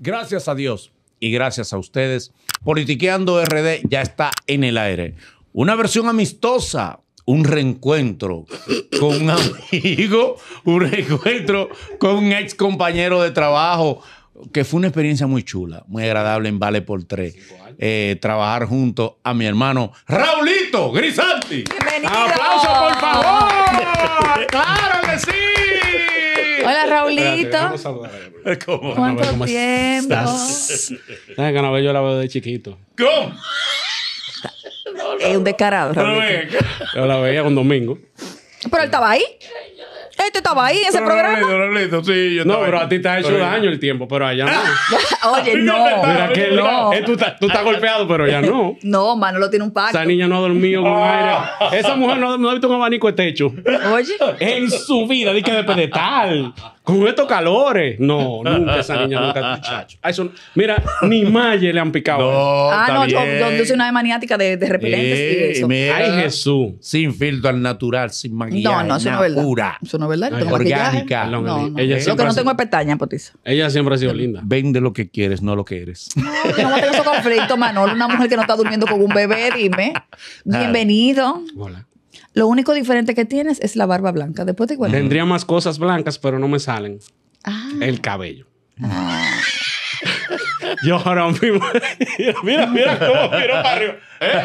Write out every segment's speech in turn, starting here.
Gracias a Dios y gracias a ustedes. Politiqueando RD ya está en el aire. Una versión amistosa, un reencuentro con un amigo, un reencuentro con un ex compañero de trabajo, que fue una experiencia muy chula, muy agradable en Vale por Tres. Eh, trabajar junto a mi hermano Raulito Grisanti. ¡Bienvenido! ¡Aplauso, por favor! ¡Claro que sí! Hola, Raulito. ¿Cómo? ¿Cuánto ¿Cómo Estás? que no yo la veo de chiquito? ¿Cómo? es un descarado. yo la veía un domingo. Pero él estaba ahí. Este estaba ahí en ese programa. sí, no, pero a ti te ha hecho daño el tiempo, pero allá no. Oye, no. Mira que no. Eh, tú, estás, golpeado, pero ya no. No, mano, lo tiene un pacto. Esa niña no ha dormido con ah. aire. Esa mujer no, ha visto un abanico de techo. Oye. En su vida, dije de pedestal con estos calores. No, nunca esa niña, nunca, muchacho. mira, ni malle le han picado. No, ah, no, yo, yo, soy una maniática de, repelentes y eso. Ay, Jesús. Sin filtro al natural, sin maquillaje. No, no, eso no es verdad. Eso no es verdad. orgánica. No, ella lo que no tengo es pestañas, potiza. Ella siempre ha sido linda. Vende lo que quieres, no lo que eres. No, no tengo ese conflicto, Manolo. Una mujer que no está durmiendo con un bebé, dime. Bienvenido. Hola. Lo único diferente que tienes es la barba blanca. Después igual. Tendría más cosas blancas, pero no me salen. Ah. El cabello. Ah. Yo ahora mismo. mira, mira cómo miro para arriba. ¿Eh?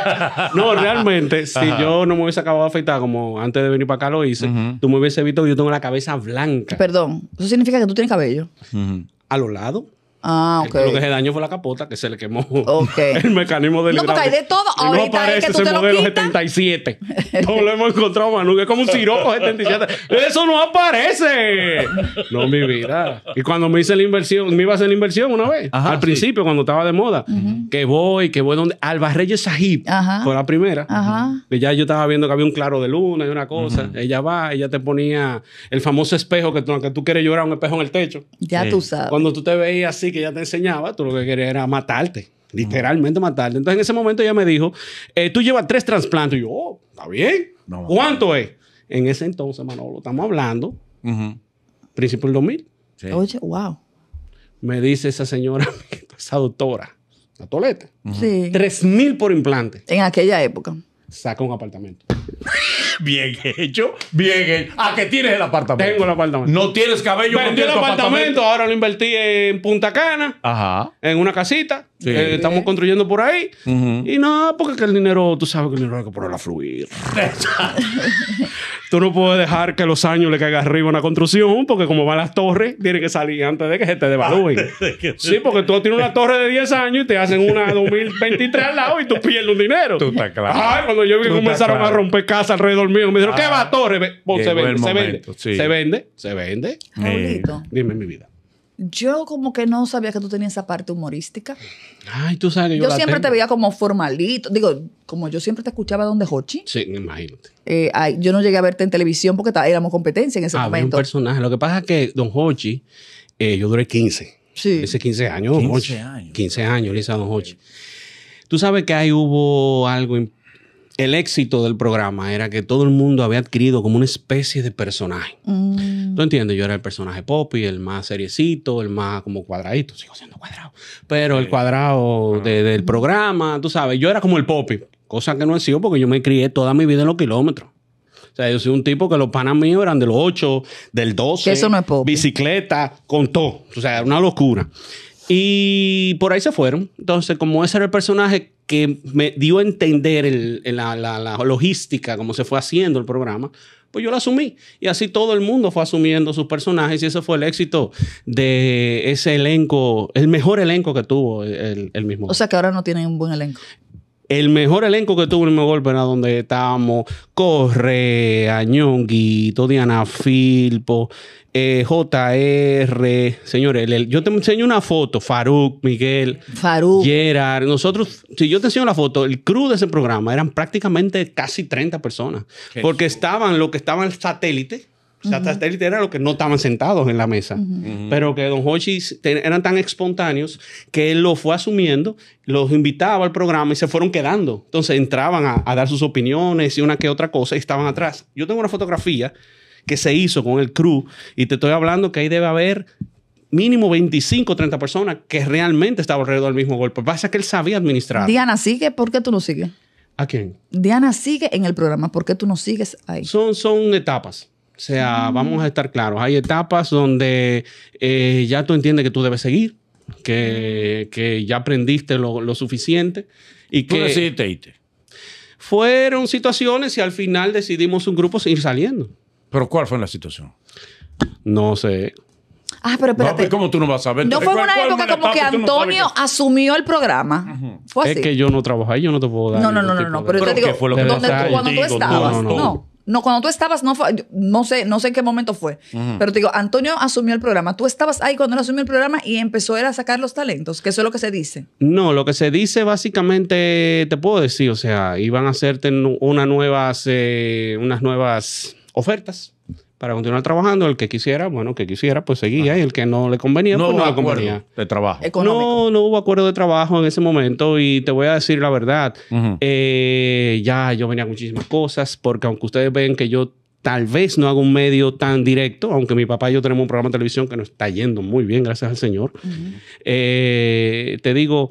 No, realmente, si yo no me hubiese acabado de afeitar como antes de venir para acá lo hice, tú me hubiese visto que yo tengo la cabeza blanca. Perdón, eso significa que tú tienes cabello. A los lados. Ah, ok. lo que se dañó fue la capota que se le quemó el mecanismo del No, porque hay de todo. Ahorita no aparece es que tú ese modelo 77. no lo hemos encontrado, Manu, es como un siroco 77. ¡Eso no aparece! No, mi vida. Y cuando me hice la inversión, me iba a hacer la inversión una vez, Ajá, al principio, cuando estaba de moda, que voy, que voy donde. Alba Reyes Sahib Ajá. fue la primera. Ajá. Que ya yo estaba viendo que había un claro de luna y una cosa. Ella va, ella te ponía el famoso espejo que tú, tú quieres llorar, un espejo en el techo. Ya tú sabes. Cuando tú te veías así, que ella te enseñaba, tú lo que querías era matarte. Literalmente matarte. Entonces en ese momento ella me dijo, eh, tú llevas tres trasplantes. Y yo, oh, está bien. ¿Cuánto es? En ese entonces, Manolo, estamos hablando, Príncipe principio del 2000. Oye, wow. Me dice esa señora, esa doctora, la toleta. Sí. Tres mil por implante. En aquella época. Saca un apartamento. Bien hecho, bien hecho. ¿A ah, qué tienes el apartamento? Tengo el apartamento. No tienes cabello. Vendí el apartamento, ahora lo invertí en Punta Cana. Ajá. En una casita. Eh, estamos construyendo por ahí. Y no, porque el dinero, tú sabes que el dinero hay que ponerlo a fluir. tú no puedes dejar que los años le caigan arriba una construcción, porque como van las torres, tiene que salir antes de que se te devalúen. sí, porque tú tienes una torre de 10 años y te hacen una 2023 al lado y tú pierdes un dinero. Tú estás claro. Ay, cuando yo vi que comenzaron a romper casas alrededor mío. Me dijeron, ¿qué ah, va, Torre? Pues, se, vende, se, vende, se vende, se vende, Dime mi vida. Yo como que no sabía que tú tenías esa parte humorística. Ay, tú sabes que yo Yo siempre te veía como formalito. Digo, como yo siempre te escuchaba donde Hochi. Sí, imagínate. Eh, yo no llegué a verte en televisión porque éramos competencia en ese ah, momento. un personaje. Lo que pasa es que Don Hochi, eh, yo duré 15. Sí. Ese 15 años, 15 años. 15 años, Lisa Don Hochi. Tú sabes que ahí hubo algo importante el éxito del programa era que todo el mundo había adquirido como una especie de personaje. Mm. ¿Tú entiendes? Yo era el personaje Poppy, el más seriecito, el más como cuadradito, sigo siendo cuadrado, pero el cuadrado ah. del programa, tú sabes, yo era como el Poppy, cosa que no he sido porque yo me crié toda mi vida en los kilómetros. O sea, yo soy un tipo que los panas míos eran de los 8, del 12, eso bicicleta, con todo. O sea, era una locura. Y por ahí se fueron. Entonces, como ese era el personaje que me dio a entender la, logística, cómo se fue haciendo el programa, pues yo lo asumí. Y así todo el mundo fue asumiendo sus personajes y ese fue el éxito de ese elenco, el mejor elenco que tuvo el, el mismo. O sea que ahora no tienen un buen elenco el mejor elenco que tuvo el mejor golpe era donde estábamos. Correa, Ñonguito, Diana Filpo, eh, JR. Señores, yo te enseño una foto. Faruk, Miguel, Faruk. Gerard. Nosotros, si yo te enseño la foto, el crew de ese programa eran prácticamente casi 30 personas. porque estaban lo que estaban el satélite o sea, hasta este literal era lo que no estaban sentados en la mesa, pero que Don Hochi eran tan espontáneos que él lo fue asumiendo, los invitaba al programa y se fueron quedando. Entonces entraban a, dar sus opiniones y una que otra cosa y estaban atrás. Yo tengo una fotografía que se hizo con el crew y te estoy hablando que ahí debe haber mínimo 25 o 30 personas que realmente estaban alrededor del mismo golpe. Pasa que él sabía administrar. Diana, sigue, ¿por qué tú no sigues? ¿A quién? Diana sigue en el programa, ¿por qué tú no sigues ahí? Son, son etapas. O sea, vamos a estar claros. Hay etapas donde eh, ya tú entiendes que tú debes seguir, que, que ya aprendiste lo, suficiente y que... Tú decidiste irte. Fueron situaciones y al final decidimos un grupo seguir saliendo. ¿Pero cuál fue la situación? No sé. Ah, pero espérate. No, ¿Cómo tú no vas a saber? No fue una época como que Antonio asumió el programa. Es que yo no trabajé, yo no te puedo dar. No, no, no, no, Pero, te digo, fue lo que cuando tú estabas. no. No, cuando tú estabas, no, no sé, no sé en qué momento fue, pero te digo, Antonio asumió el programa. Tú estabas ahí cuando él asumió el programa y empezó él a sacar los talentos, que eso es lo que se dice. No, lo que se dice básicamente, te puedo decir, o sea, iban a hacerte una eh, unas nuevas ofertas para continuar trabajando. El que quisiera, bueno, que quisiera, pues seguía. Y el que no le convenía, no pues no le convenía. de trabajo. No, no hubo acuerdo de trabajo en ese momento. Y te voy a decir la verdad. Eh, ya yo venía muchísimas cosas. Porque aunque ustedes ven que yo tal vez no hago un medio tan directo, aunque mi papá y yo tenemos un programa de televisión que nos está yendo muy bien, gracias al Señor. Eh, te digo,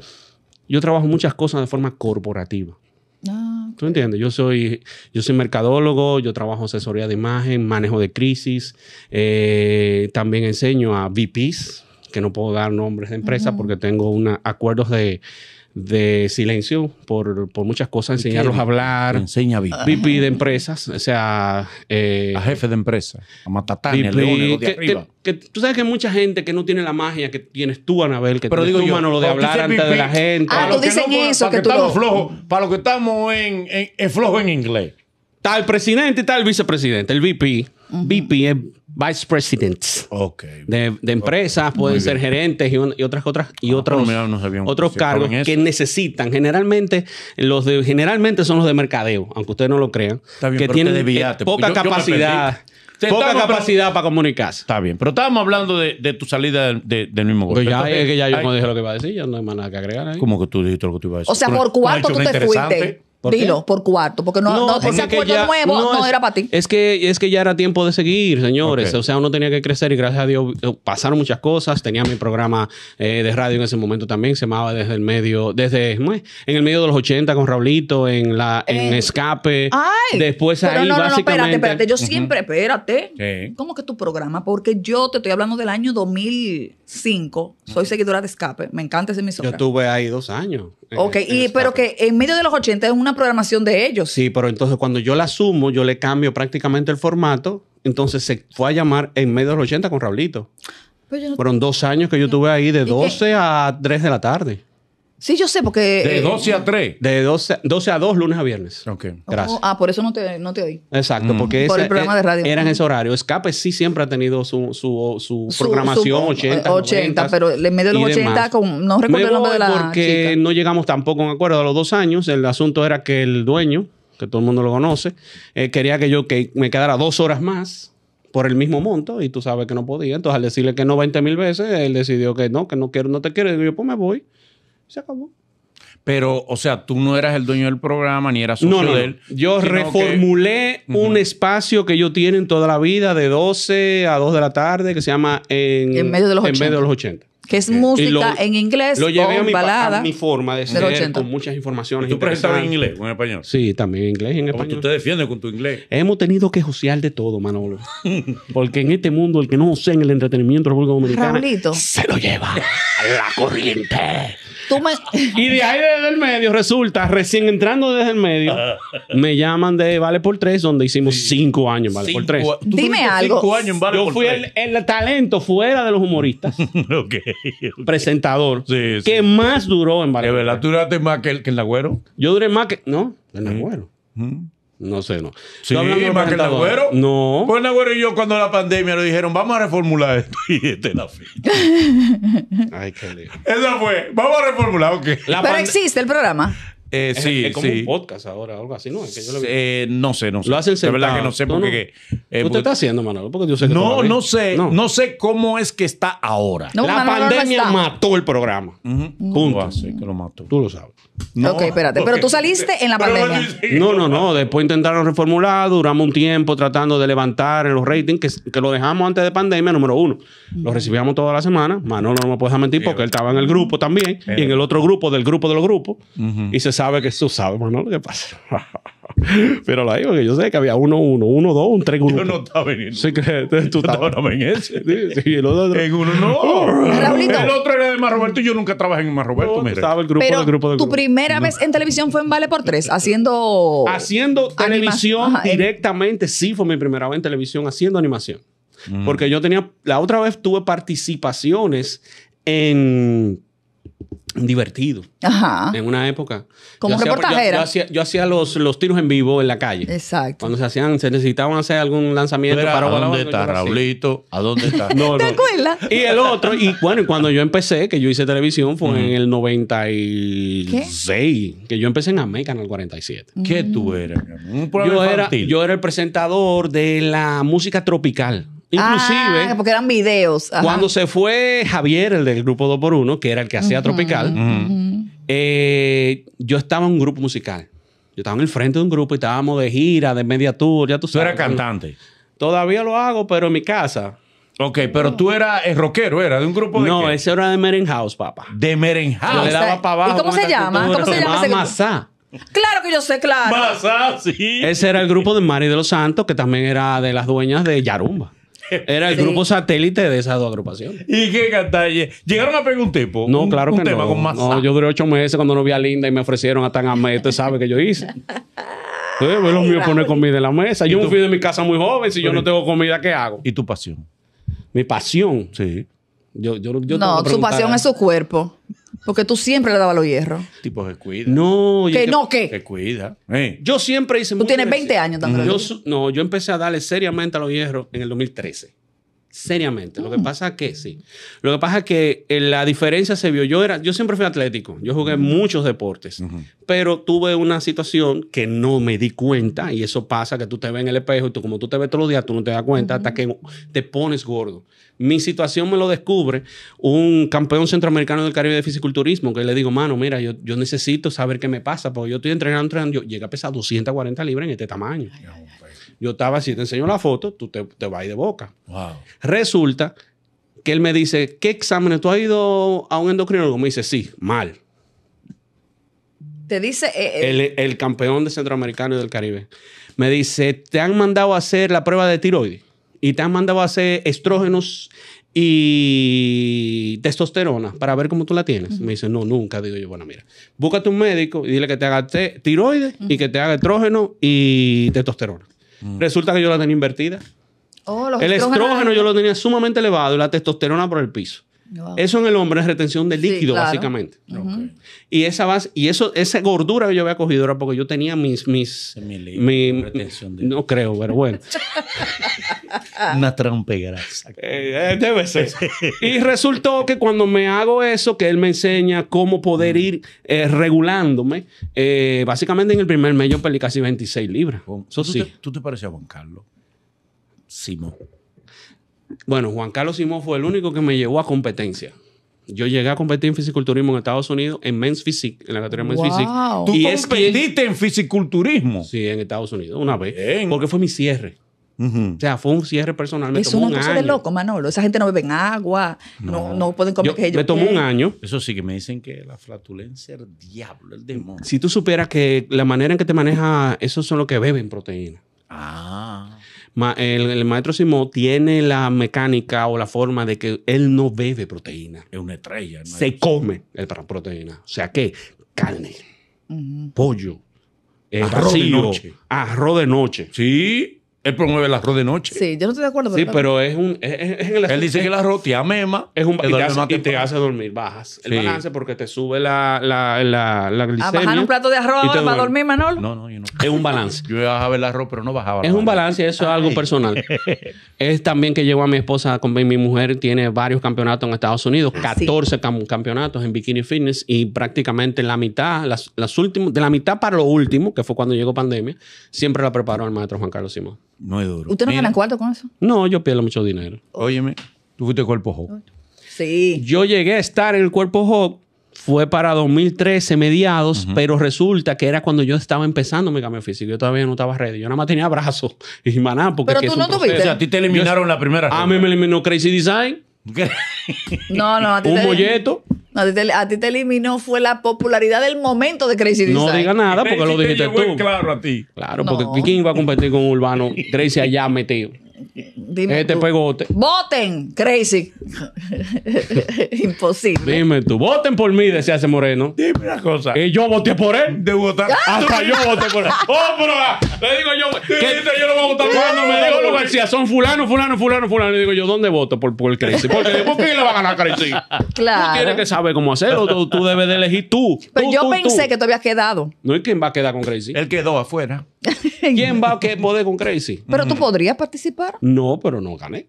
yo trabajo muchas cosas de forma corporativa. ¿Tú entiendes? Yo soy, yo soy mercadólogo, yo trabajo asesoría de imagen, manejo de crisis, eh, también enseño a VPs, que no puedo dar nombres de empresas porque tengo una, acuerdos de de silencio por, muchas cosas, enseñarlos a hablar. Enseña VP de empresas, o sea... Eh, a jefe de empresa, a el los de arriba. Que, tú sabes que mucha gente que no tiene la magia que tienes tú, Anabel, que Pero digo tú, mano, lo de hablar antes de la gente. Ah, lo dicen eso. Para que, estamos flojos, para los que estamos en, flojo en en inglés. Está el presidente y está el vicepresidente, el VP. VP es Vice President de, empresas, pueden ser gerentes y, otras otras y ah, otros, otros cargos que necesitan. Generalmente los de generalmente son los de mercadeo, aunque ustedes no lo crean, que tienen eh, poca capacidad. poca capacidad para comunicarse. Está bien, pero estábamos hablando de, tu salida del mismo gobierno. Pero pues ya, es que ya yo no dije lo que iba a decir, ya no hay más nada que agregar ahí. ¿Cómo que tú dijiste lo que tú ibas a decir? O sea, ¿por cuánto tú te fuiste? Dilo, por cuarto, porque no, no, ese nuevo no, era para ti. Es que, es que ya era tiempo de seguir, señores. O sea, uno tenía que crecer y gracias a Dios eh, pasaron muchas cosas. Tenía mi programa eh, de radio en ese momento también, se llamaba desde el medio, desde en el medio de los 80 con Raulito, en la eh, Escape. Ay, después ahí no, no, no, espérate, espérate. Yo siempre, espérate. ¿Cómo que tu programa? Porque yo te estoy hablando del año 2005. Soy seguidora de Escape. Me encanta ese programa. Yo estuve ahí dos años. ok, pero que en medio de los 80 es una programación de ellos. Sí, pero entonces cuando yo la sumo, yo le cambio prácticamente el formato. Entonces se fue a llamar en medio de los 80 con Raulito. Fueron dos años que yo tuve ahí de 12 a 3 de la tarde. Sí, yo sé, porque. De 12 eh, a 3. De 12, 12 a 2, lunes a viernes. Ok. Oh, Gracias. ah, por eso no te, no te oí. Exacto, mm. porque por ese, el programa eh, de era mm. ese horario. Escape sí siempre ha tenido su, su, su, programación, 80. 80, eh, pero en medio de los 80, con, no recuerdo el nombre de la. Porque no llegamos tampoco a un acuerdo. A los dos años, el asunto era que el dueño, que todo el mundo lo conoce, quería que yo que me quedara dos horas más por el mismo monto y tú sabes que no podía. Entonces, al decirle que no 20 mil veces, él decidió que no, que no quiero, no te quiero. Y yo, pues me voy. Se acabó. Pero, o sea, tú no eras el dueño del programa ni eras socio de él. Yo reformulé un espacio que tiene en toda la vida de 12 a 2 de la tarde que se llama En, en medio de los 80. que es música en inglés lo llevé a mi, balada. mi forma de ser, con muchas informaciones. ¿Tú presentabas en inglés o en español? Sí, también en inglés y en español. tú te defiendes con tu inglés? Hemos tenido que josear de todo, Manolo. Porque en este mundo, el que no josea en el entretenimiento de República se lo lleva a la corriente. y de ahí desde el medio, resulta, recién entrando desde el medio, me llaman de Vale por Tres, donde hicimos cinco años en Vale por Tres. Dime algo. Yo fui El, el, talento fuera de los humoristas. okay, Presentador. Que más duró en Vale por ¿De verdad tú duraste más que, el, que el Yo duré más que... No, el Agüero. Mm. No sé, no. Sí, más que el Agüero No. Pues Nagüero y yo cuando la pandemia Lo dijeron, vamos a reformular esto. Y este es la fe Ay, qué lindo. Esa fue. Vamos a reformular, ok. Pero existe el programa. Eh, es, sí, es como un podcast ahora, o algo así, ¿no? Eh, no sé, no sé. Lo hacen verdad que no sé por qué. ¿Tú te estás haciendo, Manolo? Porque yo sé que no, no sé. No. sé cómo es que está ahora. la pandemia mató el programa. que lo mató. Tú lo sabes. ok, espérate. Pero tú saliste en la pandemia. No, no, no. Después intentaron reformular. Duramos un tiempo tratando de levantar los ratings que, lo dejamos antes de pandemia, número uno. Lo recibíamos toda la semana. Manolo no me puedes mentir porque él estaba en el grupo también y en eh. el otro grupo del grupo de los grupos. Y se sabe que tú sabes, lo que pasa? Pero la digo que yo sé que había uno, uno, uno, dos, un tres, uno. Yo no estaba en que tú estabas. en ese. el otro. En uno no. El otro era de Mar Roberto y yo nunca trabajé en Mar Roberto. estaba el grupo, tu primera vez en televisión fue en Vale por Tres, haciendo. Haciendo televisión directamente. Sí, fue mi primera vez en televisión haciendo animación. Mm. Porque yo tenía. La otra vez tuve participaciones en divertido. Ajá. En una época. Como reportajera. yo, hacía, los, tiros en vivo en la calle. Exacto. Cuando se hacían, se necesitaban hacer algún lanzamiento para ¿A dónde está Raulito? ¿A dónde está? No, ¿Te acuerdas? Y el otro, y bueno, cuando yo empecé, que yo hice televisión, fue en el 96. ¿Qué? Que yo empecé en en el 47. Mm. ¿Qué tú eras? yo era, yo era el presentador de la música tropical. Inclusive. Ah, porque eran videos. Cuando se fue Javier, el del grupo 2x1, que era el que hacía Tropical, eh, yo estaba en un grupo musical. Yo estaba en el frente de un grupo y estábamos de gira, de media tour, ya tú sabes. Tú eras cantante. Todavía lo hago, pero en mi casa. Ok, pero tú eras rockero, ¿era de un grupo No, ese era de Merenhaus, House, papá. De Merenhaus. le daba para abajo. ¿Y cómo se llama? ¿Cómo se llama? Masá. Claro que yo sé, claro. Masá, sí. Ese era el grupo de Mari de los Santos, que también era de las dueñas de Yarumba. Era el grupo satélite de esas dos agrupaciones. ¿Y qué cantalle? ¿Llegaron a pegar un tipo? No, un, claro que tema Con más... no. Yo duré ocho meses cuando no vi a Linda y me ofrecieron a tan en Usted sabe que yo hice. Entonces, a lo mío poner comida en la mesa. Yo me fui de mi casa muy joven. Si yo no tengo comida, ¿qué hago? ¿Y tu pasión? Mi pasión. Sí no, su pasión es su cuerpo. Porque tú siempre le dabas los hierros. Tipo que cuida. No, que, que, cuida. Eh. Yo siempre hice. Tú tienes 20 años también. no, yo empecé a darle seriamente a los hierros en el 2013 seriamente. Lo que mm. pasa es que sí. Lo que pasa es que eh, la diferencia se vio. Yo, era, yo siempre fui atlético, yo jugué mm. muchos deportes, pero tuve una situación que no me di cuenta y eso pasa que tú te ves en el espejo y como tú te ves todos los días, tú no te das cuenta hasta que te pones gordo. Mi situación me lo descubre un campeón centroamericano del Caribe de fisiculturismo que le digo, mano, mira, yo, yo necesito saber qué me pasa porque yo estoy entrenando, entrenando, yo llegué a pesar 240 libras en este tamaño. Yo estaba, si te enseño la foto, tú te, te vas de boca. Resulta que él me dice, ¿qué exámenes? ¿Tú has ido a un endocrinólogo? Me dice, sí, mal. Te dice... Eh, eh, el, campeón de Centroamericano y del Caribe. Me dice, te han mandado a hacer la prueba de tiroides y te han mandado a hacer estrógenos y testosterona para ver cómo tú la tienes. Me dice, no, nunca. Digo yo, bueno, mira, búscate un médico y dile que te haga tiroides y que te haga estrógeno y testosterona. Mm. Resulta que yo la tenía invertida. Oh, el estrógeno yo lo tenía sumamente elevado y la testosterona por el piso. Eso en el hombre es retención de líquido, básicamente. Y esa y eso, esa gordura que yo había cogido era porque yo tenía mis. mis No creo, pero bueno. Una trampa grasa. Eh, eh, debe ser. y resultó que cuando me hago eso, que él me enseña cómo poder ir eh, regulándome, básicamente en el primer mes yo perdí casi 26 libras. ¿Tú, sí. te, ¿Tú te parecías a Juan Carlos? Simón bueno, Juan Carlos Simón fue el único que me llevó a competencia. Yo llegué a competir en fisiculturismo en Estados Unidos en Men's Physique, en la categoría Men's Physique. ¿Tú y en fisiculturismo? Sí, en Estados Unidos, una vez. Porque fue mi cierre. O sea, fue un cierre personal. es un año. de loco, Manolo. Esa gente no beben agua, no, no, pueden comer Yo, que ellos. Me tomó un año. Eso sí que me dicen que la flatulencia es el diablo, el demonio. Si tú supieras que la manera en que te maneja, esos son los que beben proteína. Ah el, maestro Simón tiene la mecánica o la forma de que él no bebe proteína. Es una estrella. Se come el proteína. O sea ¿qué? carne, pollo, eh, arroz de noche. Arroz de noche. Sí. Él promueve el arroz de noche. Sí, yo no estoy de acuerdo. Sí, pero es un. él dice que el arroz te amema. Es un, y, te hace, dormir. Bajas el balance porque te sube la, la, la, ¿A ah, bajar un plato de arroz para dormir, Manolo? No, no, yo no. Es un balance. yo a bajaba el arroz, pero no bajaba. Es un balance, eso es algo personal. es también que llevo a mi esposa con mi mujer, tiene varios campeonatos en Estados Unidos, 14 campeonatos en Bikini Fitness y prácticamente la mitad, las, las últimas, de la mitad para lo último, que fue cuando llegó pandemia, siempre la preparó el maestro Juan Carlos Simón. No es duro. ¿Usted no gana cuarto con eso? No, yo pierdo mucho dinero. Óyeme, tú fuiste cuerpo hot. Sí. Yo llegué a estar en el cuerpo hot, fue para 2013, mediados, pero resulta que era cuando yo estaba empezando mi cambio físico. Yo todavía no estaba ready. Yo nada más tenía brazos y maná. Porque pero tú no tuviste. O sea, a ti te eliminaron la primera. A mí me eliminó Crazy Design. no, no, a ti Un te... No, a, ti te, eliminó fue la popularidad del momento de Crazy Design. No diga nada porque lo dijiste tú. Claro, a Claro, porque ¿quién va a competir con urbano? Tracy allá metido. Dime este tú. Voten, crazy. Imposible. Dime tú, voten por mí, decía ese moreno. Dime una cosa. Y yo voté por él. De votar. Ah, ah, hasta yo voté por él. ¡Oh, pero ah, Le digo yo, ¿qué Yo no voy a votar por él. me digo lo García. Son fulano, fulano, fulano, fulano. Le digo yo, ¿dónde voto? Por, el crazy. Porque ¿por qué le va a ganar crazy? Claro. Tú tienes que saber cómo hacerlo. Tú, debes de elegir tú. Pero yo pensé que tú habías quedado. No, es quién va a quedar con crazy? Él quedó afuera. ¿Quién va a que poder con Crazy? Pero tú mm. podrías participar. No, pero no gané.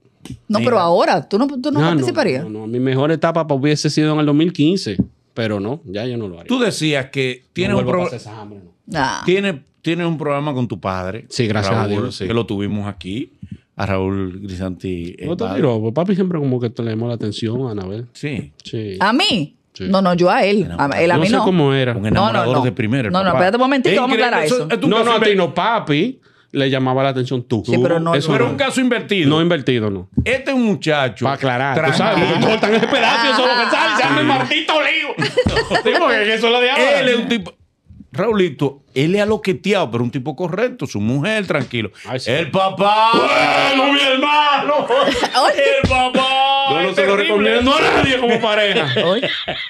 No, pero ahora, ¿tú no, participarías? No, no, mi mejor etapa hubiese sido en el 2015, pero no, ya yo no lo haría. Tú decías que tienes un No. Ah. Tienes tiene un programa con tu padre. Sí, gracias a Dios. Que lo tuvimos aquí. A Raúl Grisanti. Eh, no te digo, papi siempre como que tenemos la atención a Anabel. Sí. sí. ¿A mí? No, no, yo a él. él a mí no. No sé cómo era. Un enamorador no, no, no. de No, no, espérate un momentito, vamos a aclarar eso. eso. No, no, a ti no, papi. Le llamaba la atención tú. Sí, pero no. Eso era un caso invertido. No invertido, no. Este muchacho. Para aclarar. Tú sabes, no cortan ese pedazo y eso lo que sale. Se llama el maldito lío. Sí, porque eso es lo de Él es un tipo. Raulito, él es aloqueteado, pero un tipo correcto, su mujer, tranquilo. El papá. ¡Bueno, mi hermano! ¡El papá! no se lo recomiendo a nadie como pareja.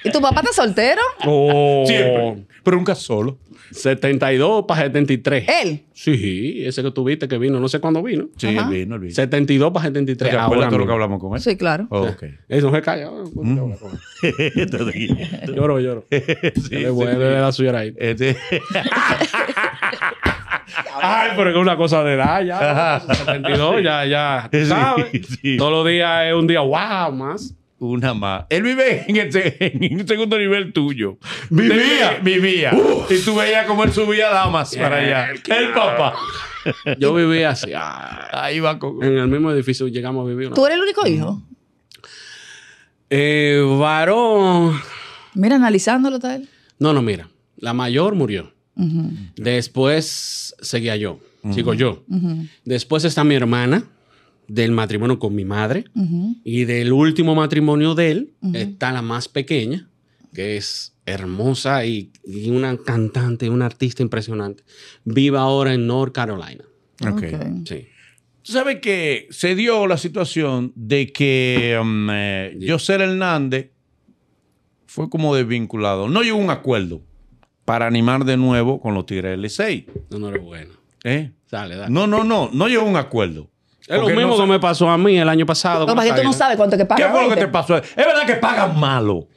¿Y tu papá está soltero? Oh. Siempre. Pero nunca solo. 72 para 73. ¿Él? Sí, ese que tuviste que vino, no sé cuándo vino. Sí, él vino, él vino. 72 para 73. ¿Te acuerdas de lo que hablamos con él? Sí, claro. Oh, Eso se calla. Ah, mm. lloro, lloro. sí, le voy a sí, la ahí. Este- Ay, pero es una cosa de edad ya. 72, ya, ya. Todos los días es un día, wow, más. Una más. Él vive en el, segundo nivel tuyo. Vivía. Vivía. Y tú veías cómo él subía damas para eh, allá. El, papá. Yo vivía así. Ah. Ahí va en el mismo edificio llegamos a vivir. ¿Tú eres el único hijo? Eh, varón. Mira, analizándolo, tal. No, no, mira. La mayor murió. Después seguía yo, sigo yo. Después está mi hermana del matrimonio con mi madre y del último matrimonio de él está la más pequeña, que es hermosa y, una cantante, una artista impresionante. vive ahora en North Carolina. Okay. Sí. ¿Sabe que se dio la situación de que José um, eh, Hernández fue como desvinculado? No llegó un acuerdo para animar de nuevo con los Tigres L6. No, no era bueno. ¿Eh? Dale, dale. No, no, no, no llegó a un acuerdo. Es lo mismo que me pasó a mí el año pasado. No, pero tú no sabes cuánto que pagan. ¿Qué fue lo que te pasó? Es verdad que pagan malo.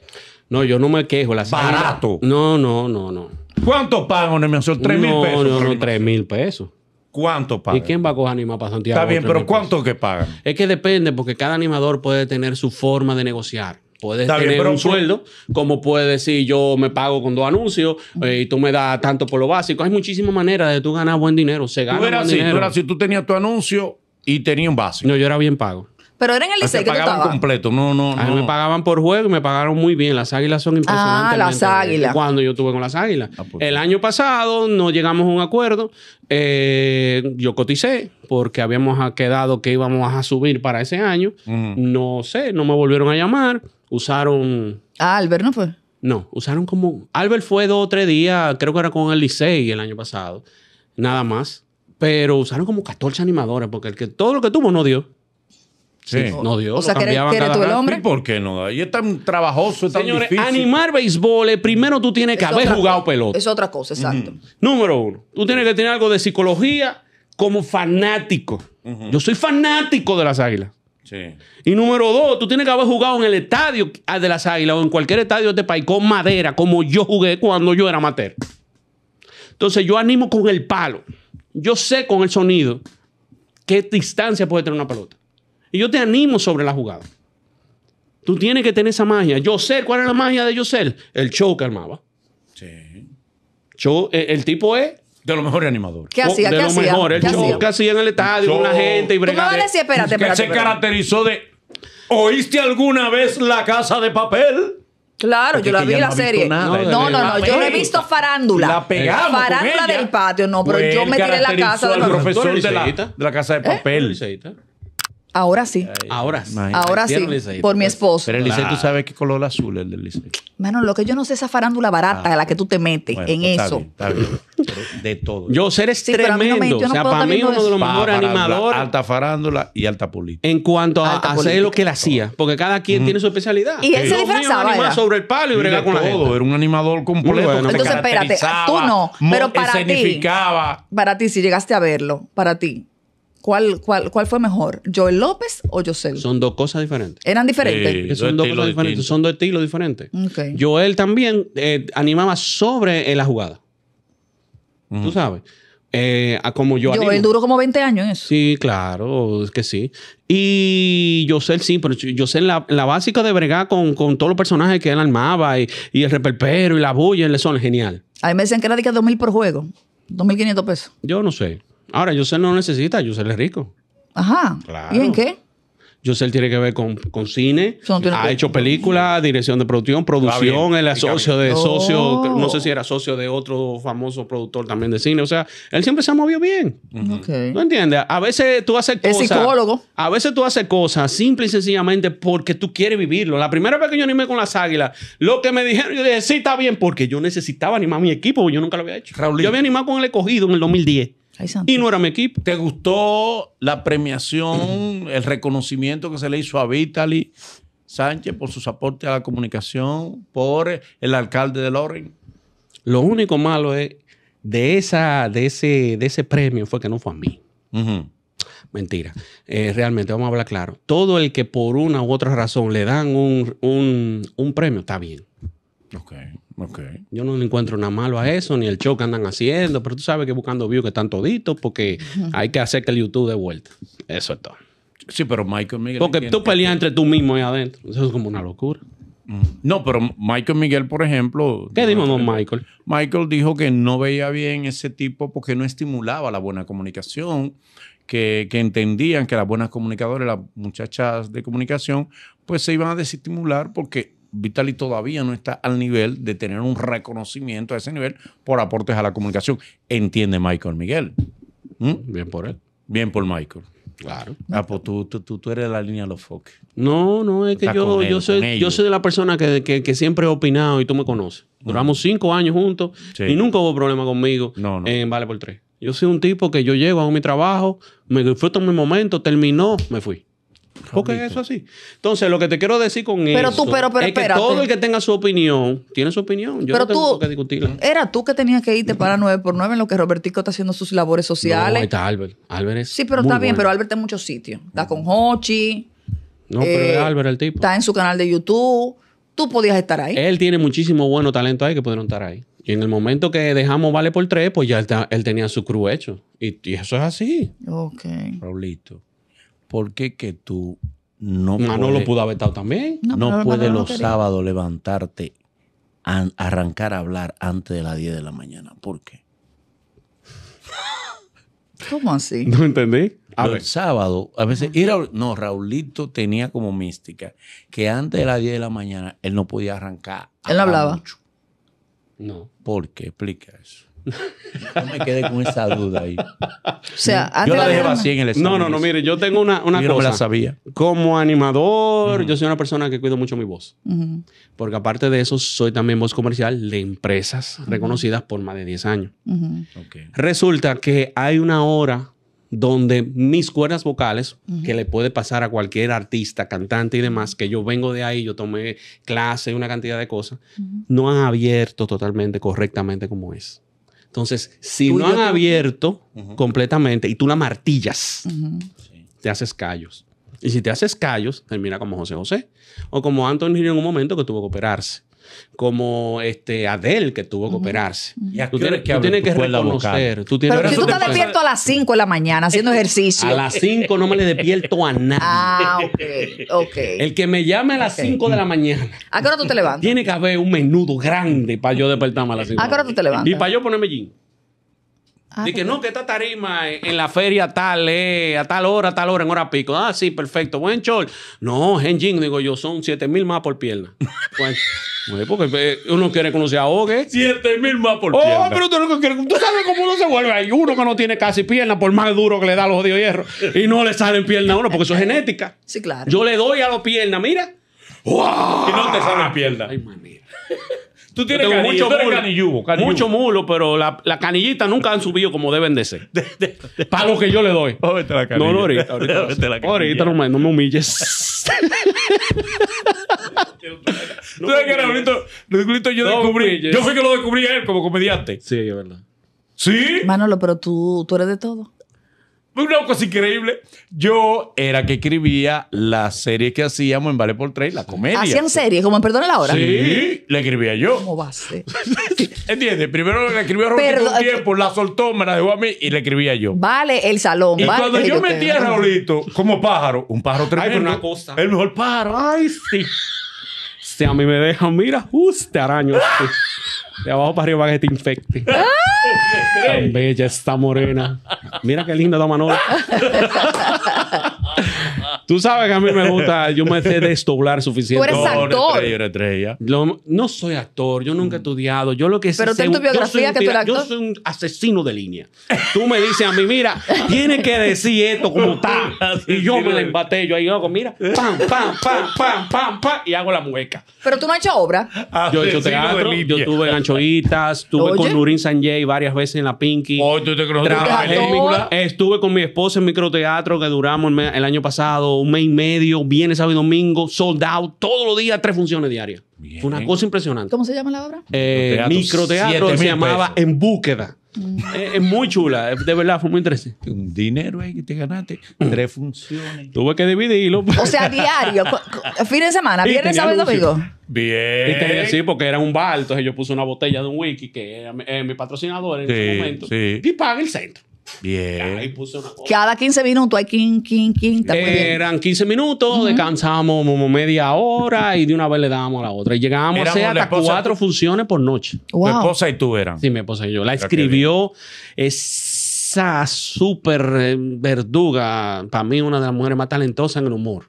No, yo no me quejo. Barato. No, no, no, no. ¿Cuánto pagan me son ¿Tres mil pesos? No, no, tres mil pesos. ¿Cuánto pagan? ¿Y quién va a coger animar para Santiago? Está bien, pero ¿cuánto que pagan? Es que depende, porque cada animador puede tener su forma de negociar. Puedes tener un sueldo, como puedes decir yo me pago con dos anuncios mm. eh, y tú me das tanto por lo básico. Hay muchísimas maneras de tú ganar buen dinero. Se gana tú así, Tú tenías tu anuncio y tenías un básico. No, yo era bien pago. Pero era en el liceo que pagaban completo, no, no, A me pagaban por juego y me pagaron muy bien. Las águilas son impresionantes. Ah, las águilas. Cuando yo estuve con las águilas. Ah, pues el año pasado no llegamos a un acuerdo. Eh, yo coticé porque habíamos quedado que íbamos a subir para ese año. No sé, no me volvieron a llamar usaron. Ah, Albert no fue. No, usaron como. Albert fue dos o tres días, creo que era con el Licey el año pasado, nada más. Pero usaron como 14 animadores, porque el que, todo lo que tuvo no dio. Sí. No dio. O sea, que por qué no? Y es tan trabajoso, tan difícil. animar béisbol, primero tú tienes que haber jugado pelota. Es otra cosa, exacto. Número uno, tú tienes que tener algo de psicología como fanático. Yo soy fanático de las águilas. Y número dos, tú tienes que haber jugado en el estadio de las Águilas o en cualquier estadio de este país con madera, como yo jugué cuando yo era amateur. Entonces yo animo con el palo. Yo sé con el sonido qué distancia puede tener una pelota. Y yo te animo sobre la jugada. Tú tienes que tener esa magia. Yo sé cuál es la magia de Yosel. El show que armaba. Eh, el tipo es de lo mejor animador ¿Qué hacía? De ¿Qué hacía? mejores. El show hacía en el estadio, una gente y ¿Tú No, Espérate, Que se caracterizó de. ¿Oíste alguna vez la casa de papel? Claro, yo la vi la serie. No, no, no, yo he visto farándula. La pegamos con Farándula del patio, no, pero yo pues me tiré la casa de profesor de la, de la casa de ¿Eh? papel. Ahora sí. Ahora sí. Ahora sí. Por mi pues. esposo. Pero el liceo, tú sabes qué color azul es el del liceo. Mano, lo que yo no sé es esa farándula barata a ah. la que tú te metes en pues, eso. de todo. Yo seré tremendo. o sea, para mí uno de los mejores animadores. Alta farándula y alta política. En cuanto a, hacer lo que él hacía. Porque cada quien mm. tiene su especialidad. Y él se disfrazaba. Más sobre el palo y con la gente. Era un animador completo. entonces, espérate. Tú no. Pero para ti. Para ti, si llegaste a verlo. Para ti. ¿Cuál, fue mejor? ¿Joel López o José? Son dos cosas diferentes. ¿Eran diferentes? son dos, cosas diferentes. Son dos estilos diferentes. Joel también eh, animaba sobre eh, la jugada. Tú sabes. Eh, como yo Joel duró como 20 años en eso. Sí, claro, es que sí. Y José sí, pero José la, la básica de bregar con, con todos los personajes que él armaba y, el reperpero y la bulla, él son genial. A mí me decían que era de 2.000 por juego, 2.500 pesos. Yo no sé. Ahora, Yusel no necesita, Yusel es rico. Ajá. ¿Y en qué? Yusel tiene que ver con, cine, ha hecho películas, dirección de producción, producción, él es socio de socio, no sé si era socio de otro famoso productor también de cine, o sea, él siempre se ha movido bien. ¿No entiendes? A veces tú haces cosas... Es psicólogo. A veces tú haces cosas simple y sencillamente porque tú quieres vivirlo. La primera vez que yo animé con las águilas, lo que me dijeron, yo dije, sí, está bien, porque yo necesitaba animar a mi equipo, yo nunca lo había hecho. Yo había animado con el escogido en el 2010 y no era mi equipo. ¿Te gustó la premiación, el reconocimiento que se le hizo a Vitaly Sánchez por su aporte a la comunicación, por el alcalde de Loren? Lo único malo es de, esa, de, ese, de ese premio fue que no fue a mí. Mentira. Eh, realmente, vamos a hablar claro. Todo el que por una u otra razón le dan un, premio, está bien. Ok. Yo no le encuentro nada malo a eso, ni el show que andan haciendo, pero tú sabes que buscando views que están toditos porque hay que hacer que el YouTube dé vuelta. Eso es todo. Sí, pero Michael Miguel. Porque tú peleas entre tú mismo y adentro. Eso es como una locura. Mm. No, pero Michael Miguel, por ejemplo. ¿Qué dijo Michael? Michael dijo que no veía bien ese tipo porque no estimulaba la buena comunicación, que, que entendían que las buenas comunicadoras, las muchachas de comunicación, pues se iban a desestimular porque Vitali todavía no está al nivel de tener un reconocimiento a ese nivel por aportes a la comunicación. Entiende Michael Miguel. ¿Mm? Bien por él. Bien por Michael. Claro. Ah, pues tú, tú, tú, eres de la línea de los foques. No, no, es que yo, yo, soy, yo soy de la persona que, siempre he opinado y tú me conoces. Mm. Duramos cinco años juntos y nunca hubo problema conmigo no, en Vale por Tres. Yo soy un tipo que yo llego, hago mi trabajo, me disfruto en mi momento, terminó, me fui. Porque eso así. Entonces, lo que te quiero decir con pero eso tú, pero, pero, es que todo el que tenga su opinión, tiene su opinión. Yo pero no tengo que discutirla. Era tú que tenías que irte para 9 por 9 en lo que Robertico está haciendo sus labores sociales. No, ahí está Albert. es Sí, pero está bien, pero Albert está en muchos sitios. Está con Hochi. No, pero es eh, Albert el tipo. Está en su canal de YouTube. Tú podías estar ahí. Él tiene muchísimo bueno talento ahí que pudieron estar ahí. Y en el momento que dejamos Vale por 3, pues ya él, tenía su crew hecho. Y, eso es así. Ok. Raulito qué que tú no no lo pudo haber también. No, puede los sábados levantarte, a, arrancar a hablar antes de las 10 de la mañana. ¿Por qué? ¿Cómo así? No entendí. A sábado sábado a veces, ir no, Raulito tenía como mística que antes de las 10 de la mañana él no podía arrancar. él hablaba. No. ¿Por qué? Explica eso no me quedé con esa duda ahí. O yo la dejé vacía en el escenario No, no, no, mire, yo tengo una, una cosa. No la sabía. Como animador, yo soy una persona que cuido mucho mi voz. Porque aparte de eso, soy también voz comercial de empresas ah. reconocidas por más de 10 años. Resulta que hay una hora donde mis cuerdas vocales, que le puede pasar a cualquier artista, cantante y demás, que yo vengo de ahí, yo tomé clase, una cantidad de cosas, no han abierto totalmente, correctamente como es. Entonces, si no han abierto completamente y tú la martillas, te haces callos. Y si te haces callos, termina como José José o como Antonio en un momento que tuvo que operarse como este Adel que tuvo que operarse. Tú tienes que, tú tienes que reconocer. Tú Pero si tú te despierto a las 5 de la mañana haciendo ejercicio. A las 5 no me le despierto a nadie. Ah, ok, El que me llame a las 5 de la mañana. ¿A qué hora tú te levantas? Tiene que haber un menudo grande para yo despertarme a las 5. ¿A qué hora tú te levantas? Y para yo ponerme jeans. Ah, no, que esta tarima en la feria tal, a tal hora, a tal hora, en hora pico. Ah, sí, perfecto. Buen chol No, Henjin, digo yo, son 7 mil más por pierna. Pues, pues, porque eh, uno quiere que uno se ahogue. 7 mil más por oh, pierna. pero tú, tú sabes cómo uno se vuelve. Hay uno que no tiene casi pierna, por más duro que le da los odios hierro. Y no le salen pierna a uno, porque eso es genética. Sí, claro. Yo le doy a los piernas, mira. Y no te salen pierna. Ay, manera. Tú tienes mucho, mulo, pero la, canillitas canillita nunca han subido como deben de ser. Para lo que yo le doy. Oh, la canilla. No, no, ahorita. Ahorita, ahorita no, no me humilles. ¿Tú sabes que era bonito? yo descubrí. Yo fui que lo descubrí a él como comediante. Sí, es verdad. ¿Sí? Manolo, pero tú, tú eres de todo. Una cosa increíble. Yo era que escribía la serie que hacíamos en Vale por Tres, la comedia. Hacían series, como en Perdona la Hora. Sí, Le escribía yo. ¿Cómo va a ser? ¿Entiendes? Primero la escribió Raulito un eh, tiempo, la soltó, me la dejó a mí y le escribía yo. Vale el salón, y cuando yo metía a Raulito como pájaro, un pájaro tremendo. Ay, una cosa. El mejor pájaro. Ay, sí. Si a mí me dejan, mira, justo uh, araño. De abajo para arriba para que te infecte. Tan bella está morena. Mira qué linda la Manolo. Tú sabes que a mí me gusta, yo me sé desdoblar suficiente. Tú eres actor. Yo estrella, no, soy actor, yo nunca he mm. estudiado. Yo lo que sé, tú tu biografía que tú actor. Yo soy un asesino de línea. Tú me dices a mí, mira, tienes que decir esto como tal. Y yo me la embate, yo ahí hago, mira, pam, pam, pam, pam, pam, pam, y hago la mueca. Pero tú no has hecho obra. Yo he hecho teatro, yo estuve en Anchoitas, estuve con Nurín Sanjay varias veces en la Pinky. Hoy tú te Trabajé, Estuve con mi esposa en microteatro que duramos el año pasado un mes y medio, viene sábado y domingo, soldado, todos los días, tres funciones diarias. Fue Una cosa impresionante. ¿Cómo se llama la obra? Eh, microteatro se llamaba En Búsqueda. Mm. Eh, es, muy chula, eh, de verdad, fue muy interesante. Un dinero ahí que te ganaste, tres funciones. Tuve que dividirlo. O sea, diario, fin de semana, viernes, sábado y domingo. Bien. sí, porque era un bar, entonces yo puse una botella de un wiki que era mi patrocinador en ese momento. Y paga el centro. Bien. Cada 15 minutos hay quin, Eran 15 minutos, Descansábamos como media hora y de una vez le dábamos a la otra. Y llegábamos a hacer hasta cuatro funciones por noche. Mi cosa esposa y tú eran? Sí, mi esposa yo. La escribió esa súper eh, verduga, para mí una de las mujeres más talentosas en el humor,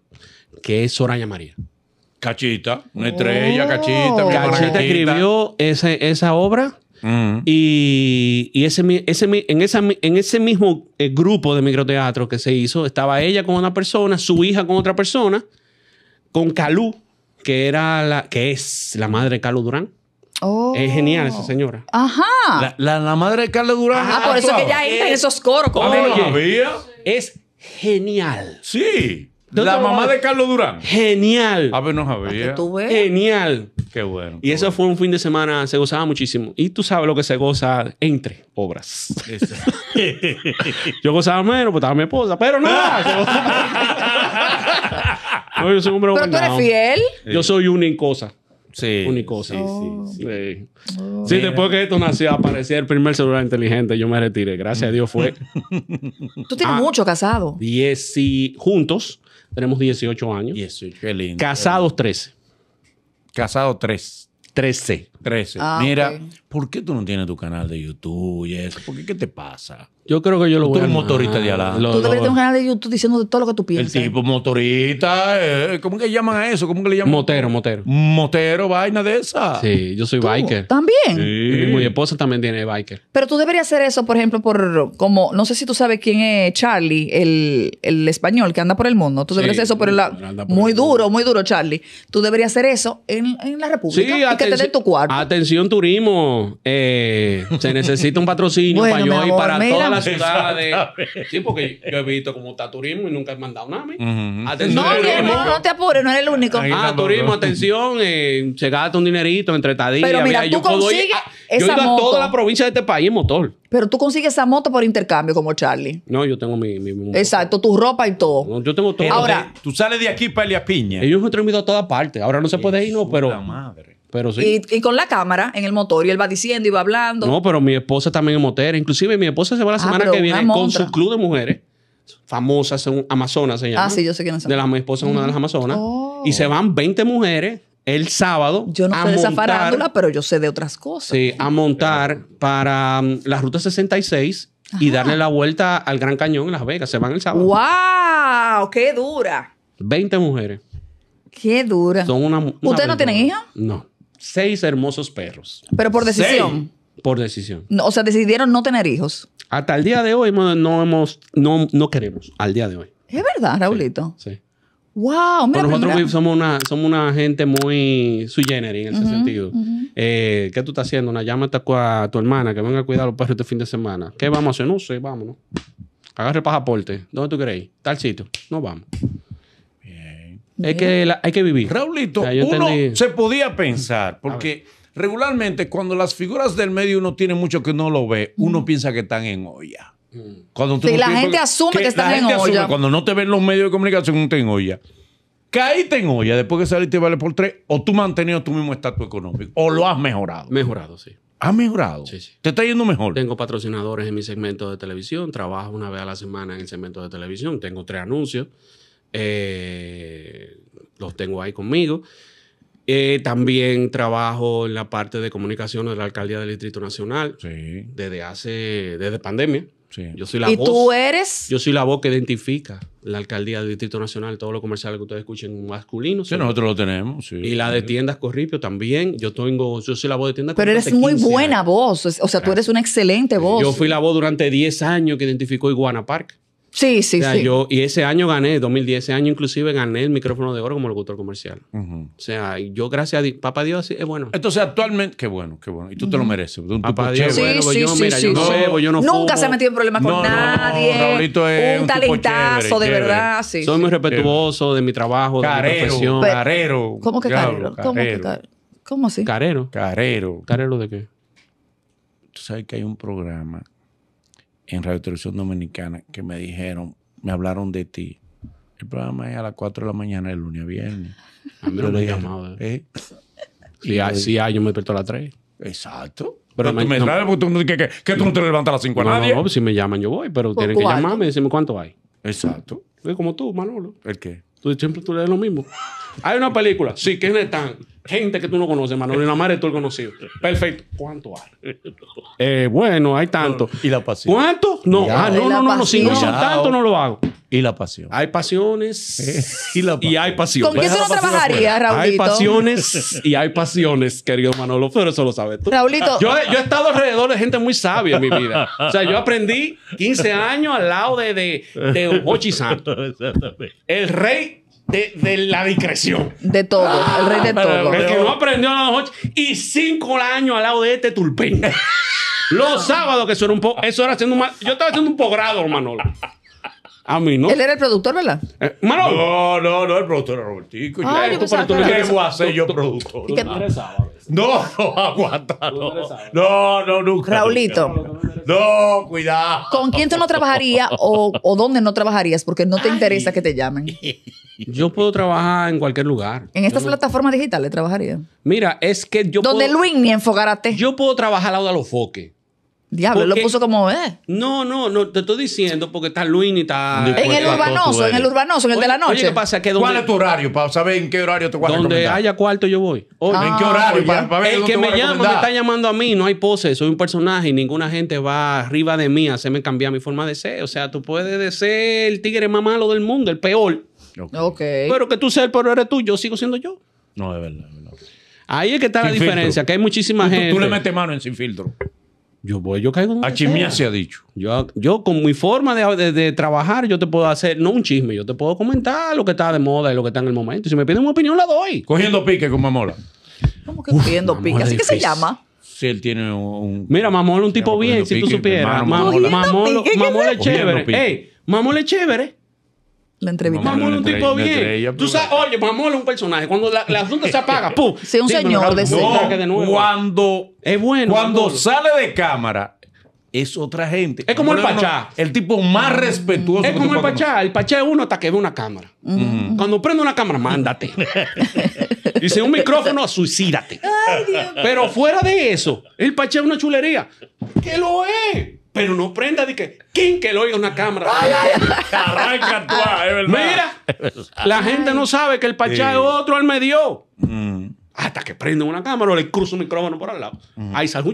que es Soraya María. Cachita, una estrella, Cachita. Cachita escribió esa obra y, ese, en, ese mismo eh, grupo de microteatro que se hizo, estaba ella con una persona, su hija con otra persona, con Calú, que, era la, que es la madre de Calú Durán. Es oh. genial esa señora. La, madre de Carlos Durán. Ah, por eso que ella ah, entra en esos coros. es genial. Sí. La mamá de Carlos Durán. Genial. A ah, ver, pues no sabía. Genial. Qué bueno. Y eso fue un fin de semana, se gozaba muchísimo. Y tú sabes lo que se goza entre obras. yo gozaba menos, pues estaba mi esposa, pero nada. no, yo soy un hombre ¿Pero tú eres fiel? Yo soy una cosa. Sí. Unicosa. Sí, sí, sí. Oh. Sí. Oh. después que esto nació, apareció el primer celular inteligente, yo me retiré. Gracias a Dios fue. Tú tienes ah, mucho casado. Juntos tenemos 18 años. 18, qué lindo. Casados 13. Casado 3. 13. 13. Mira, ¿por qué tú no tienes tu canal de YouTube y eso? ¿Por qué qué te pasa? Yo creo que yo lo voy a... Tú motorista de Alá. tú deberías tener un canal de YouTube diciendo todo lo que tú piensas. El tipo motorista, eh, ¿cómo que llaman a eso? ¿Cómo que le llaman? Motero, motero. Motero, vaina de esa. Sí, yo soy biker. También. Mi esposa también tiene biker. Pero tú deberías hacer eso, por ejemplo, por como, no sé si tú sabes quién es Charlie, el, español que anda por el mundo. Tú deberías hacer eso, pero la, muy duro, muy duro, Charlie. Tú deberías hacer eso en, la República sí, y que te tu cuarto. Atención, turismo. Eh, se necesita un patrocinio para yo para ciudad. de. Sí, porque yo he visto como está turismo y nunca he mandado nada a mí. No, no, no, no te apures, no eres el único. ah, turismo, atención, eh, se gasta un dinerito entre Pero mira, tú consigues esa Yo he ido moto. a toda la provincia de este país en motor. Pero tú consigues esa moto por intercambio como Charlie. No, yo tengo mi... moto. Exacto, tu ropa y todo. yo tengo todo. Ahora... Tú sales de aquí para Elia Piña. Ellos me han traído a todas partes. Ahora no se puede ir, no, pero... Pero sí. y, con la cámara en el motor. Y él va diciendo y va hablando. No, pero mi esposa también es motera. Inclusive mi esposa se va la ah, semana que viene con su club de mujeres. Famosas, Amazonas se llama. Ah, sí, yo sé quiénes son. De la mi esposa es una de las Amazonas. Oh. Y se van 20 mujeres el sábado. Yo no sé de esa farándula, pero yo sé de otras cosas. Sí, a montar para um, la Ruta 66 y darle la vuelta al Gran Cañón en Las Vegas. Se van el sábado. ¡Wow! ¡Qué dura! 20 mujeres. ¡Qué dura! Son una, ¿Ustedes no tienen hija? No seis hermosos perros. Pero por decisión. Por decisión. o sea, decidieron no tener hijos. Hasta el día de hoy no hemos, no, no queremos, al día de hoy. Es verdad, Raulito. Sí. Wow, nosotros somos una, somos una gente muy sui generis en ese sentido. Eh, ¿Qué tú estás haciendo? Una llama a tu hermana que venga a cuidar a los perros este fin de semana. ¿Qué vamos a hacer? No sé, vámonos. Agarre el pasaporte. ¿Dónde tú crees Tal sitio. No vamos que hay que vivir. Raulito, uno se podía pensar, porque regularmente cuando las figuras del medio uno tiene mucho que no lo ve, uno mm. piensa que están en olla. Mm. Cuando la gente asume que, están en olla. cuando no te ven los medios de comunicación, uno te en olla. Caíste en olla después que saliste vale por tres, o tú mantenido tu mismo estatus económico, o lo has mejorado. Mejorado, sí. ¿Has mejorado? Sí, sí. ¿Te está yendo mejor? Tengo patrocinadores en mi segmento de televisión, trabajo una vez a la semana en el segmento de televisión, tengo tres anuncios. Eh, los tengo ahí conmigo. Eh, también trabajo en la parte de comunicación de la alcaldía del Distrito Nacional desde hace, desde pandemia. Yo soy la ¿Y voz, tú eres? Yo soy la voz que identifica la alcaldía del Distrito Nacional, todos los comerciales que ustedes escuchen masculinos. Sí, nosotros lo tenemos. Sí, y la de tiendas Corripio también. Yo tengo, yo soy la voz de tiendas Pero eres muy buena voz. O sea, tú eres una excelente voz. Yo fui la voz durante 10 años que identificó Iguana Park. Sí, sí, sí. Yo, y ese año gané, 2010, ese año inclusive gané el micrófono de oro como locutor comercial. O sea, yo gracias a Dios, papá Dios, es bueno. Entonces actualmente, qué bueno, qué bueno. Y tú te lo mereces. papá Dios, sí, sí, yo, mira, yo Nunca se ha metido en problemas con nadie. es un, talentazo, de verdad, verdad. Soy muy respetuoso de mi trabajo, de mi profesión. carero. ¿Cómo que carero? ¿Cómo que carero? ¿Cómo así? Carero. Carero. ¿Carero de qué? Tú sabes que hay un programa en Radio Televisión Dominicana que me dijeron, me hablaron de ti. El programa es a las 4 de la mañana el lunes a viernes. A mí no me llamado. Eh. ¿Eh? Sí, Si, hay, yo me despierto a las 3. Exacto. Pero, tú me no, porque tú, que, que tú no te levantas a las 5 a nadie. No, no, si me llaman yo voy, pero pues tienen que llamarme y decirme cuánto hay. Exacto. Es como tú, Manolo. ¿El qué? Tú siempre tú lees lo mismo. Hay una película, sí, que es Gente que tú no conoces, Manolo. Y la madre tú el conocido. Perfecto. ¿Cuánto hay? Eh, bueno, hay tanto. Y la pasión. ¿Cuánto? No, ah, no, no, no, no. Si no son tanto, no lo hago. Y la pasión. Hay pasiones y, la hay pasiones. ¿Con quién se no trabajaría, Raulito? Hay pasiones y hay pasiones, querido Manolo, pero eso lo sabes tú. Raulito. Yo, he estado alrededor de gente muy sabia en mi vida. O sea, yo aprendí 15 años al lado de, de, de Ochi El rey de, la discreción. De todo, el ah, rey de todo. El que no aprendió a las ocho y cinco años al lado de este tulpén. Los sábados, que eso era un poco. Eso era haciendo un. Yo estaba haciendo un grado, Manolo. A mí, ¿no? Él era el productor, ¿verdad? Eh, Manolo. No, no, no, el productor era Robertico. Ah, yo ¿Qué voy a hacer yo productor? No, no, aguanta, No, no, nunca. Raulito. No, cuidado. ¿Con quién tú no trabajarías o, dónde no trabajarías? Porque no te interesa que te llamen. Yo puedo trabajar en cualquier lugar. ¿En estas plataformas digitales trabajaría? Mira, es que yo. Donde Luis ni enfocarate. Yo puedo trabajar al lado de los foques. Diablo, lo puso como, es. No, no, no, te estoy diciendo porque está Luis y está. En el urbanoso, en el urbanoso, en el de la noche. ¿qué pasa? ¿Cuál es tu horario? Para saber en qué horario te voy Donde haya cuarto, yo voy. Ah. ¿En qué horario? el que me llama, me está llamando a mí, no hay pose, soy un personaje y ninguna gente va arriba de mí a hacerme cambiar mi forma de ser. O sea, tú puedes ser el tigre más malo del mundo, el peor. Okay. Pero que tú seas el peor, eres tú, yo sigo siendo yo. No, de verdad, Ahí es que está la diferencia, que hay muchísima gente. Tú le metes mano en sin filtro. Yo voy, yo caigo en A chismear se ha dicho. Yo, yo con mi forma de, trabajar, yo te puedo hacer, no un chisme, yo te puedo comentar lo que está de moda y lo que está en el momento. Si me piden una opinión, la doy. Cogiendo pique con Mamola. ¿Cómo que cogiendo pique? Así que se llama. Si él tiene un. Mira, Mamola un tipo bien, si tú supieras. Mamola, es chévere. Ey, Mamola es chévere la entrevistamos. un tipo bien. Tú sabes, oye, Mamola pues, es un personaje. Cuando la, asunto se apaga, ¡pum! Sí, un señor de, Cuando, es bueno, cuando sale de cámara, es otra gente. Es como el Pachá. el tipo más mm. respetuoso. Es como el Pachá. El Pachá es uno hasta que ve una cámara. Mm. Cuando prende una cámara, mándate. Dice un micrófono, suicídate. Ay, Dios. Pero fuera de eso, el Pachá es una chulería. ¿Qué lo es? Pero no prenda de que, quien que lo oiga una cámara? tú, ah, es verdad. Mira, la gente no sabe que el pachá es otro al medio. Mm. Hasta que prende una cámara o le cruza un micrófono por al lado. Mm. Ahí salgo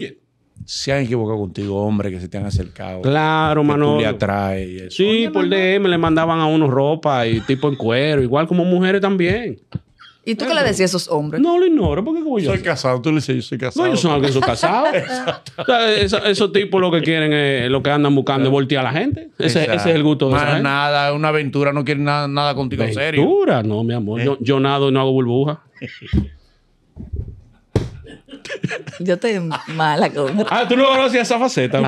se han equivocado contigo, hombre, que se te han acercado. Claro, mano. le atrae Y Sí, por DM le mandaban a unos ropa y tipo en cuero, igual como mujeres también. ¿Y tú qué le decías a esos hombres? No, lo ignoro, porque como yo. Soy casado, tú le dices, yo soy casado. No, yo soy alguien que soy casado. o sea, esos, tipos lo que quieren es, lo que andan buscando es voltear a la gente. Ese, es el gusto de Más gente. nada, una aventura, no quieren nada, nada contigo en serio. Aventura, no, mi amor. Yo, eh. yo nado y no hago burbuja. Yo estoy mala con... Ah, tú no conocías esa faceta.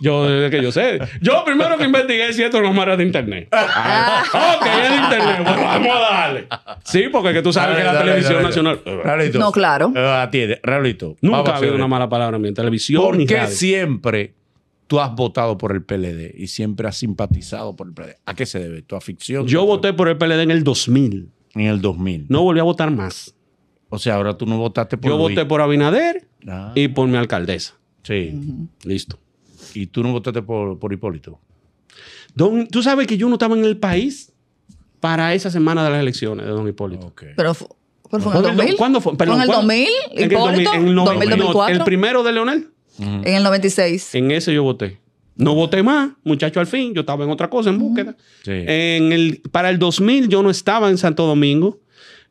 Yo, desde que yo sé. Yo primero que investigué si esto no era de internet. Ah. ok, es de internet. Bueno, vamos a darle. Sí, porque que tú sabes que la televisión nacional... No, claro. Eh, Atiende. Nunca ha habido una mala palabra en mi televisión ¿Por qué siempre tú has votado por el PLD y siempre has simpatizado por el PLD? ¿A qué se debe? ¿Tu afición? Yo voté por el PLD en el 2000. En el 2000. No volví a votar más. O sea, ahora tú no votaste por Yo voté por Abinader ah. y por mi alcaldesa. Sí. Listo. ¿Y tú no votaste por, Hipólito? Don, tú sabes que yo no estaba en el país para esa semana de las elecciones de Don Hipólito. Pero, fue ¿Cuándo fue? ¿Fue en el 2000? ¿Hipólito? En el, 2004. ¿El primero de Leonel? En el 96. En ese yo voté. No voté más, muchacho, al fin. Yo estaba en otra cosa, en búsqueda. Sí. En el, para el 2000 yo no estaba en Santo Domingo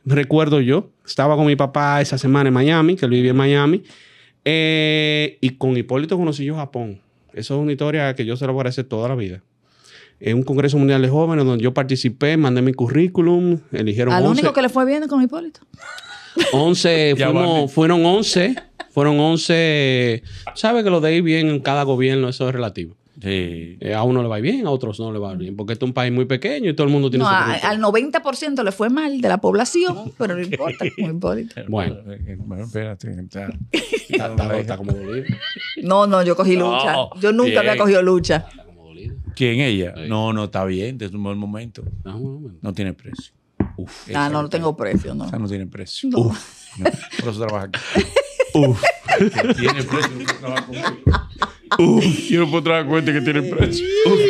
recuerdo yo, estaba con mi papá esa semana en Miami, que él vivía en Miami, eh, y con Hipólito conocí yo Japón. Eso es una historia que yo se lo toda la vida. En un Congreso Mundial de Jóvenes donde yo participé, mandé mi currículum, eligieron ¿Al único que le fue bien con Hipólito? 11, fueron 11, fueron 11. Sabe que lo de ahí bien en cada gobierno, eso es relativo. Sí. Eh, a uno le va bien, a otros no le va bien, porque este es un país muy pequeño y todo el mundo tiene no, su a, Al 90% le fue mal de la población, pero no importa, no importa. Bueno, eh, eh, bueno espérate. Está, está, como dolido. No, no, yo cogí lucha. Yo nunca había cogido lucha. ¿Quién ella? No, no, está bien, desde un buen momento. No, tiene precio. Uf, ah, no, no tengo precio, no. O sea, no tiene precio. Uf, por eso trabaja aquí. Uf, tiene precio, trabaja Uf, yo no puedo traer cuenta que tiene precio.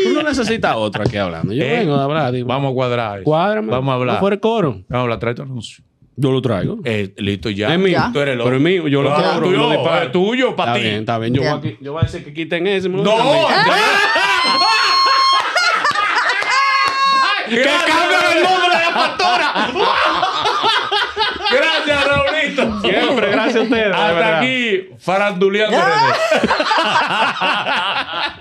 Uno necesita otra aquí hablando. Yo eh, vengo a hablar. Digo, vamos a cuadrar. Cuádrame. Vamos a hablar. fue el coro. Vamos a hablar. Trae tu anuncio. Yo lo traigo. Eh, listo, ya. Es mío. Tú eres loco. Pero es mío. Yo lo traigo ah, Tuyo, es tuyo, para ti. Está bien, Yo, voy a, yo voy a decir que quiten ese. ¡No! ¡Que cambien el nombre de la pastora! Gracias, Raulito. Siempre, gracias a ustedes. Hasta aquí, faranduleando.